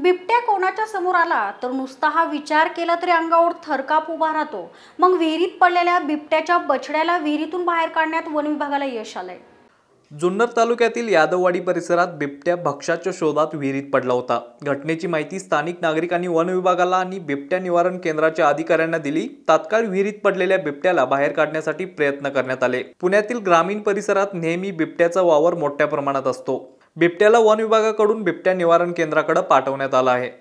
बिबट्या कोणाच्या समोर आला तर नुसता हा विचार केला तरी अंगावर थरकाप उभा राहतो मग विहिरीत पडलेल्या बिबट्याच्या बछड्याला विहिरीतून बाहेर काढण्यात वन विभागाला यश आलंय जुन्नर तालुक्यातील यादववाडी परिसरात बिबट्या भक्ष्याच्या शोधात विहिरीत पडला होता घटनेची माहिती स्थानिक नागरिकांनी वन विभागाला आणि बिबट्या निवारण केंद्राच्या अधिकाऱ्यांना दिली तात्काळ विहिरीत पडलेल्या बिबट्याला बाहेर काढण्यासाठी प्रयत्न करण्यात आले पुण्यातील ग्रामीण परिसरात नेहमी बिबट्याचा वावर मोठ्या प्रमाणात असतो बिबट्याला वनविभागाकडून विभागाकडून बिबट्या निवारण केंद्राकडे पाठवण्यात आलं आहे